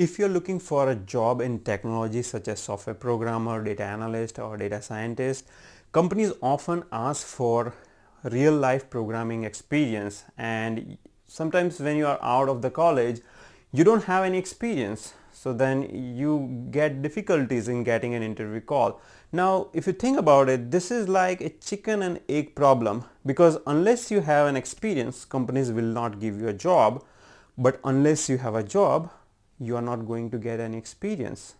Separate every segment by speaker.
Speaker 1: If you're looking for a job in technology such as software programmer, data analyst or data scientist, companies often ask for real life programming experience and sometimes when you are out of the college, you don't have any experience. So then you get difficulties in getting an interview call. Now, if you think about it, this is like a chicken and egg problem because unless you have an experience, companies will not give you a job. But unless you have a job, you are not going to get any experience.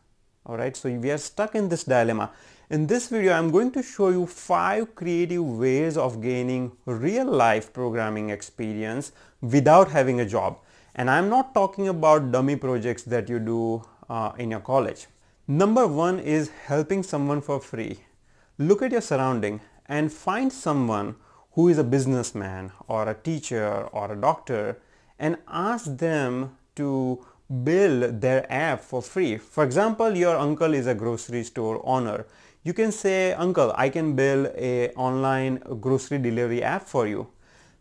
Speaker 1: Alright, so we are stuck in this dilemma. In this video, I'm going to show you five creative ways of gaining real life programming experience without having a job. And I'm not talking about dummy projects that you do uh, in your college. Number one is helping someone for free. Look at your surrounding and find someone who is a businessman or a teacher or a doctor and ask them to build their app for free. For example, your uncle is a grocery store owner. You can say, uncle, I can build a online grocery delivery app for you.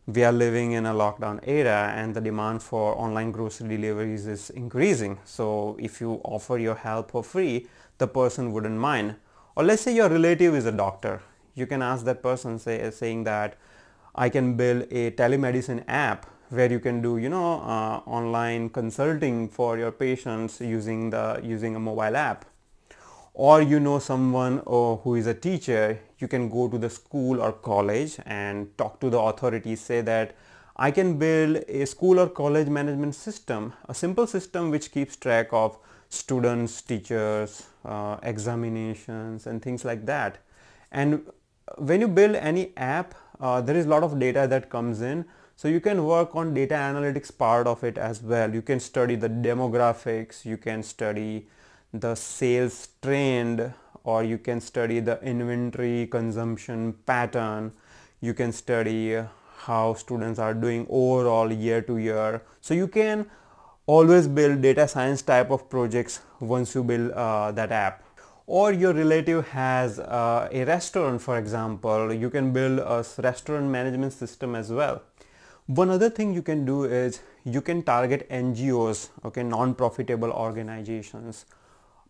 Speaker 1: We are living in a lockdown era and the demand for online grocery deliveries is increasing. So if you offer your help for free, the person wouldn't mind. Or let's say your relative is a doctor. You can ask that person say, saying that I can build a telemedicine app where you can do you know uh, online consulting for your patients using the using a mobile app or you know someone uh, who is a teacher you can go to the school or college and talk to the authorities say that I can build a school or college management system a simple system which keeps track of students teachers uh, examinations and things like that and when you build any app uh, there is a lot of data that comes in so you can work on data analytics part of it as well. You can study the demographics, you can study the sales trend, or you can study the inventory consumption pattern. You can study how students are doing overall year to year. So you can always build data science type of projects once you build uh, that app or your relative has uh, a restaurant for example you can build a restaurant management system as well one other thing you can do is you can target NGOs, okay, non-profitable organizations,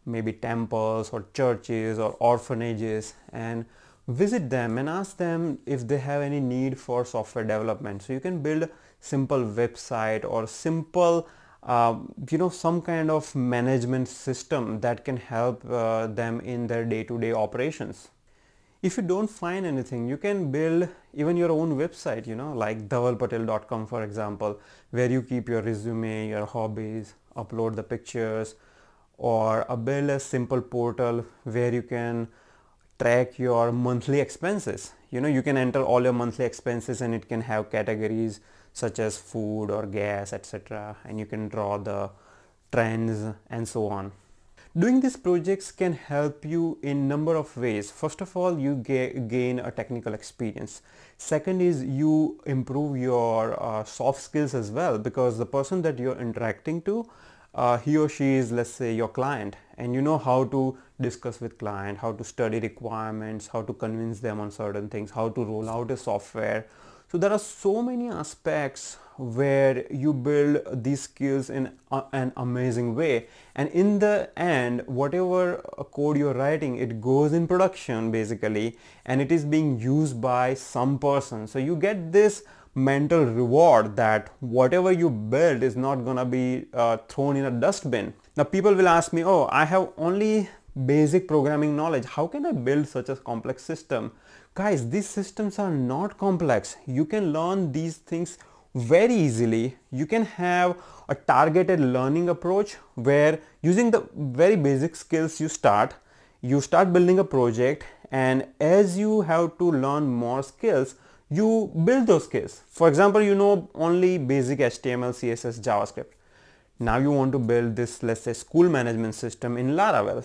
Speaker 1: maybe temples or churches or orphanages and visit them and ask them if they have any need for software development. So you can build a simple website or simple, uh, you know, some kind of management system that can help uh, them in their day-to-day -day operations if you don't find anything you can build even your own website you know like dhavalpatel.com for example where you keep your resume your hobbies upload the pictures or a build a simple portal where you can track your monthly expenses you know you can enter all your monthly expenses and it can have categories such as food or gas etc and you can draw the trends and so on Doing these projects can help you in number of ways. First of all, you gain a technical experience. Second is you improve your uh, soft skills as well because the person that you're interacting to, uh, he or she is let's say your client and you know how to discuss with client, how to study requirements, how to convince them on certain things, how to roll out a software, so there are so many aspects where you build these skills in an amazing way. And in the end, whatever code you're writing, it goes in production basically, and it is being used by some person. So you get this mental reward that whatever you build is not gonna be uh, thrown in a dustbin. Now people will ask me, oh, I have only basic programming knowledge. How can I build such a complex system? Guys, these systems are not complex. You can learn these things very easily. You can have a targeted learning approach where using the very basic skills you start, you start building a project and as you have to learn more skills, you build those skills. For example, you know only basic HTML, CSS, JavaScript. Now you want to build this, let's say, school management system in Laravel.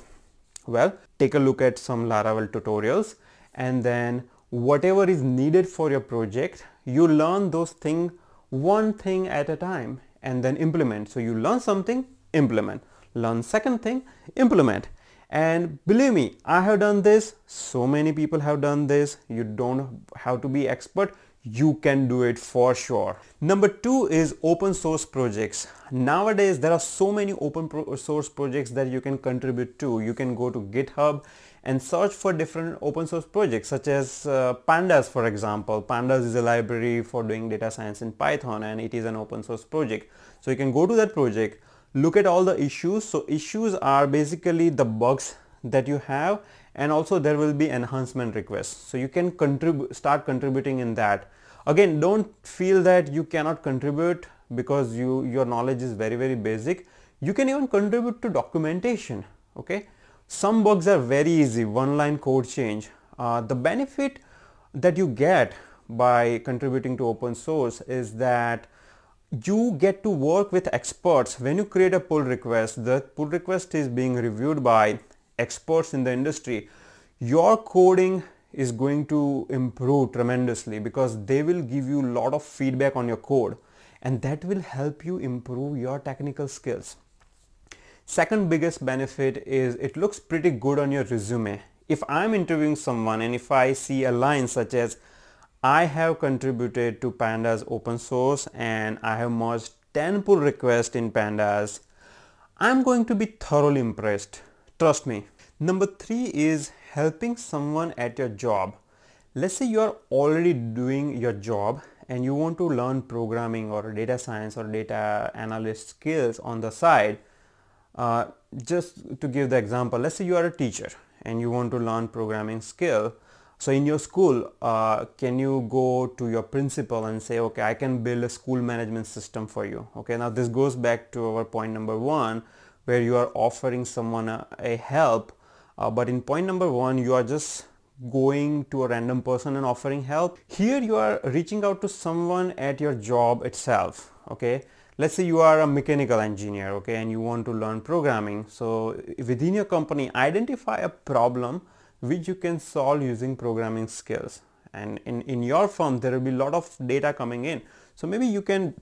Speaker 1: Well, take a look at some Laravel tutorials and then whatever is needed for your project, you learn those things one thing at a time and then implement. So you learn something, implement. Learn second thing, implement. And believe me, I have done this. So many people have done this. You don't have to be expert you can do it for sure. Number two is open source projects. Nowadays, there are so many open pro source projects that you can contribute to. You can go to GitHub and search for different open source projects such as uh, Pandas, for example. Pandas is a library for doing data science in Python and it is an open source project. So you can go to that project, look at all the issues. So issues are basically the bugs that you have and also there will be enhancement requests. So you can start contributing in that. Again, don't feel that you cannot contribute because you your knowledge is very very basic. You can even contribute to documentation. Okay, some bugs are very easy, one line code change. Uh, the benefit that you get by contributing to open source is that you get to work with experts when you create a pull request the pull request is being reviewed by experts in the industry, your coding is going to improve tremendously because they will give you a lot of feedback on your code and that will help you improve your technical skills. Second biggest benefit is it looks pretty good on your resume. If I'm interviewing someone and if I see a line such as I have contributed to pandas open source and I have merged 10 pull requests in pandas, I'm going to be thoroughly impressed Trust me. Number three is helping someone at your job. Let's say you are already doing your job and you want to learn programming or data science or data analyst skills on the side. Uh, just to give the example, let's say you are a teacher and you want to learn programming skill. So in your school, uh, can you go to your principal and say, okay, I can build a school management system for you. Okay, now this goes back to our point number one, where you are offering someone a, a help uh, but in point number one you are just going to a random person and offering help here you are reaching out to someone at your job itself okay let's say you are a mechanical engineer okay and you want to learn programming so within your company identify a problem which you can solve using programming skills and in in your firm there will be a lot of data coming in so maybe you can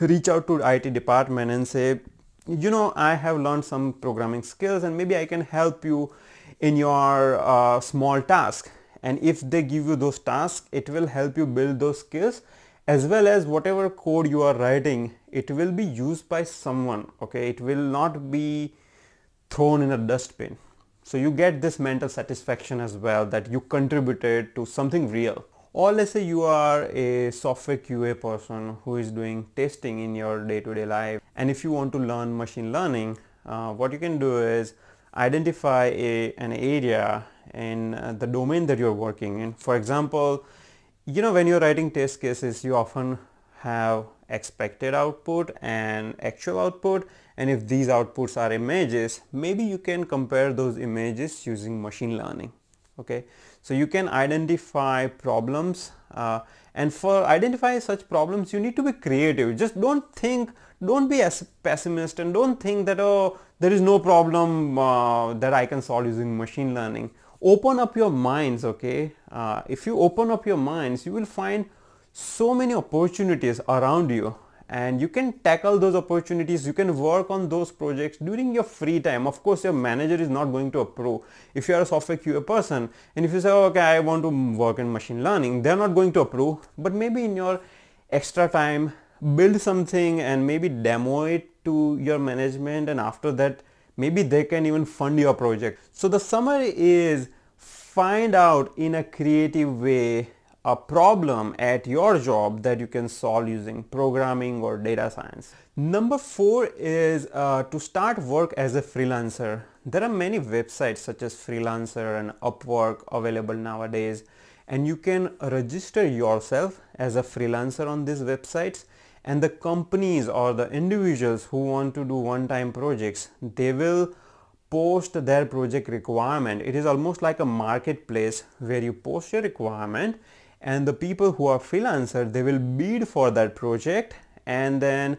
Speaker 1: reach out to IT department and say you know I have learned some programming skills and maybe I can help you in your uh, small task and if they give you those tasks it will help you build those skills as well as whatever code you are writing it will be used by someone okay it will not be thrown in a dustbin so you get this mental satisfaction as well that you contributed to something real or let's say you are a software QA person who is doing testing in your day-to-day -day life and if you want to learn machine learning uh, what you can do is identify a, an area in uh, the domain that you're working in for example you know when you're writing test cases you often have expected output and actual output and if these outputs are images maybe you can compare those images using machine learning okay so you can identify problems uh, and for identify such problems you need to be creative. Just don't think, don't be as pessimist and don't think that oh there is no problem uh, that I can solve using machine learning. Open up your minds okay. Uh, if you open up your minds you will find so many opportunities around you and you can tackle those opportunities you can work on those projects during your free time of course your manager is not going to approve if you are a software QA person and if you say oh, okay I want to work in machine learning they're not going to approve but maybe in your extra time build something and maybe demo it to your management and after that maybe they can even fund your project so the summary is find out in a creative way a problem at your job that you can solve using programming or data science. Number four is uh, to start work as a freelancer. There are many websites such as Freelancer and Upwork available nowadays and you can register yourself as a freelancer on these websites and the companies or the individuals who want to do one-time projects, they will post their project requirement. It is almost like a marketplace where you post your requirement and the people who are freelancer they will bid for that project and then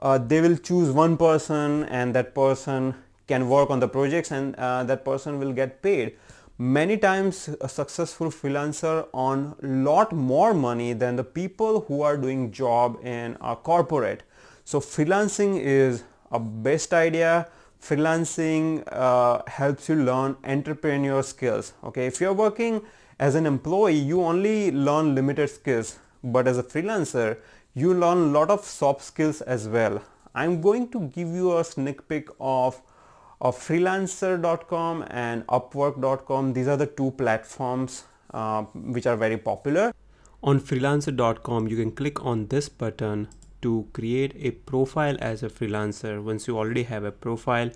Speaker 1: uh, they will choose one person and that person can work on the projects and uh, that person will get paid many times a successful freelancer on lot more money than the people who are doing job in a corporate so freelancing is a best idea freelancing uh, helps you learn entrepreneur skills okay if you're working as an employee, you only learn limited skills, but as a freelancer, you learn a lot of soft skills as well. I'm going to give you a sneak peek of, of freelancer.com and upwork.com. These are the two platforms uh, which are very popular. On freelancer.com, you can click on this button to create a profile as a freelancer. Once you already have a profile,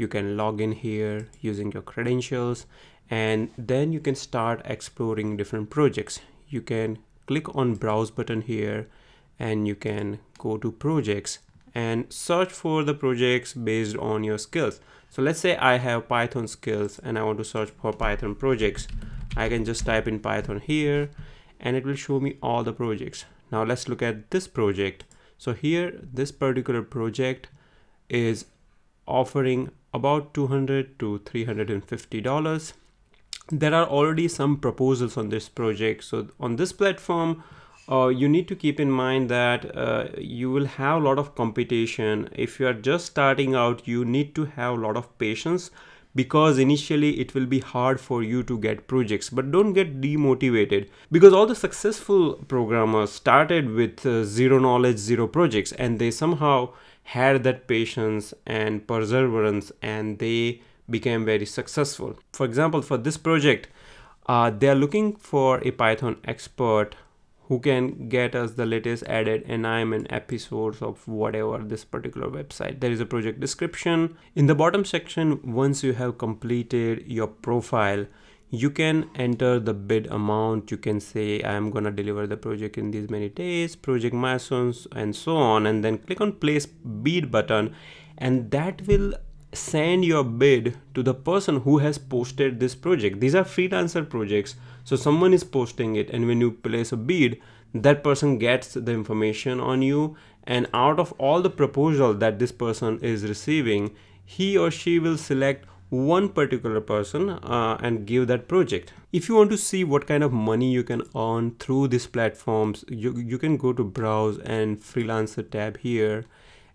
Speaker 1: you can log in here using your credentials and then you can start exploring different projects you can click on browse button here and you can go to projects and search for the projects based on your skills so let's say I have Python skills and I want to search for Python projects I can just type in Python here and it will show me all the projects now let's look at this project so here this particular project is offering about 200 to 350 dollars there are already some proposals on this project so on this platform uh, you need to keep in mind that uh, you will have a lot of competition if you are just starting out you need to have a lot of patience because initially it will be hard for you to get projects but don't get demotivated because all the successful programmers started with uh, zero knowledge zero projects and they somehow had that patience and perseverance and they became very successful. For example, for this project, uh, they are looking for a Python expert who can get us the latest added an episodes of whatever this particular website. There is a project description. In the bottom section, once you have completed your profile, you can enter the bid amount you can say i'm gonna deliver the project in these many days project milestones and so on and then click on place bid button and that will send your bid to the person who has posted this project these are freelancer projects so someone is posting it and when you place a bid that person gets the information on you and out of all the proposal that this person is receiving he or she will select one particular person uh, and give that project. If you want to see what kind of money you can earn through these platforms, you, you can go to browse and freelancer tab here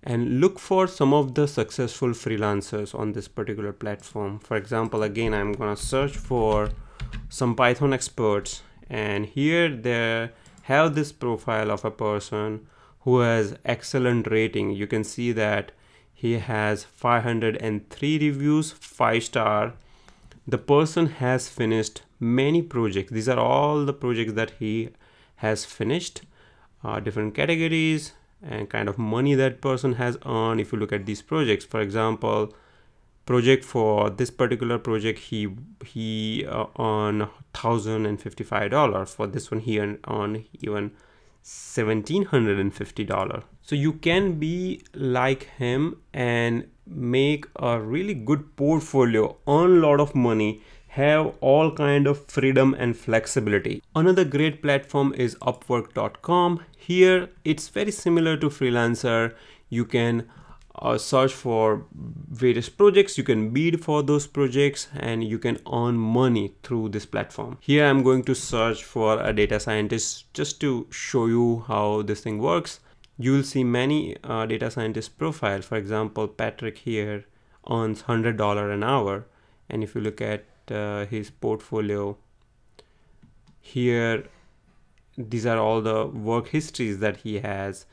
Speaker 1: and look for some of the successful freelancers on this particular platform. For example, again, I'm gonna search for some Python experts and here they have this profile of a person who has excellent rating. You can see that he has 503 reviews 5 star the person has finished many projects these are all the projects that he has finished uh, different categories and kind of money that person has earned if you look at these projects for example project for this particular project he he uh, earned 1055 dollars for this one he earned on even $1750 so you can be like him and make a really good portfolio earn a lot of money have all kind of freedom and flexibility another great platform is upwork.com here it's very similar to freelancer you can uh, search for various projects you can bid for those projects and you can earn money through this platform here i'm going to search for a data scientist just to show you how this thing works you will see many uh, data scientist profile for example patrick here earns hundred dollar an hour and if you look at uh, his portfolio here these are all the work histories that he has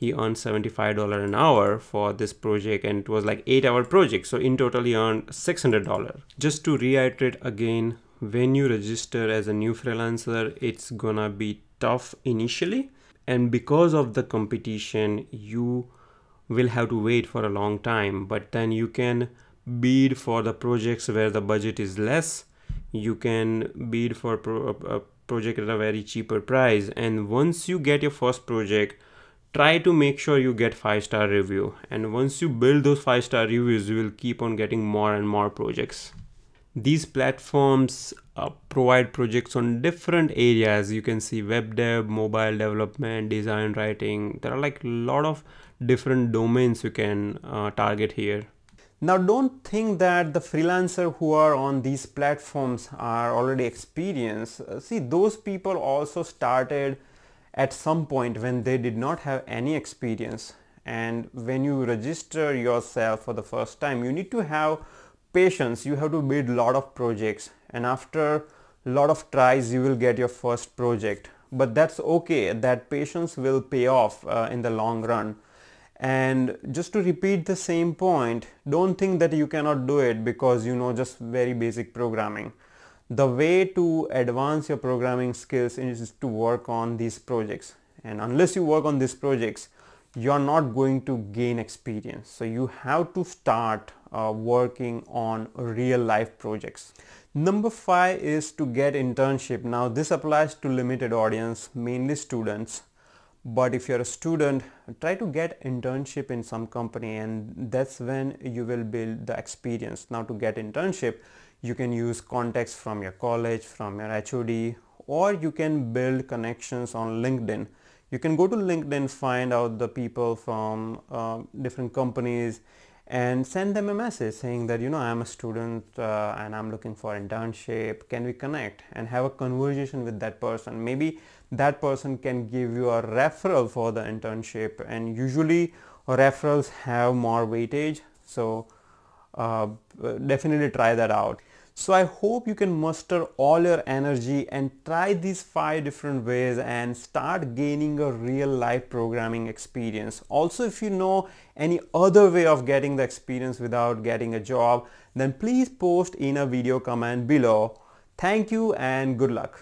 Speaker 1: he earned $75 an hour for this project and it was like 8 hour project so in total he earned $600 just to reiterate again when you register as a new freelancer it's gonna be tough initially and because of the competition you will have to wait for a long time but then you can bid for the projects where the budget is less you can bid for a project at a very cheaper price and once you get your first project try to make sure you get five star review and once you build those five star reviews you will keep on getting more and more projects these platforms uh, provide projects on different areas you can see web dev mobile development design writing there are like a lot of different domains you can uh, target here now don't think that the freelancer who are on these platforms are already experienced uh, see those people also started at some point when they did not have any experience and when you register yourself for the first time you need to have patience you have to build a lot of projects and after a lot of tries you will get your first project but that's okay that patience will pay off uh, in the long run and just to repeat the same point don't think that you cannot do it because you know just very basic programming the way to advance your programming skills is to work on these projects and unless you work on these projects you're not going to gain experience so you have to start uh, working on real life projects number five is to get internship now this applies to limited audience mainly students but if you're a student try to get internship in some company and that's when you will build the experience now to get internship you can use contacts from your college, from your HOD, or you can build connections on LinkedIn. You can go to LinkedIn, find out the people from uh, different companies and send them a message saying that, you know, I'm a student uh, and I'm looking for internship. Can we connect and have a conversation with that person? Maybe that person can give you a referral for the internship and usually referrals have more weightage. So uh, definitely try that out. So I hope you can muster all your energy and try these five different ways and start gaining a real life programming experience. Also, if you know any other way of getting the experience without getting a job, then please post in a video comment below. Thank you and good luck.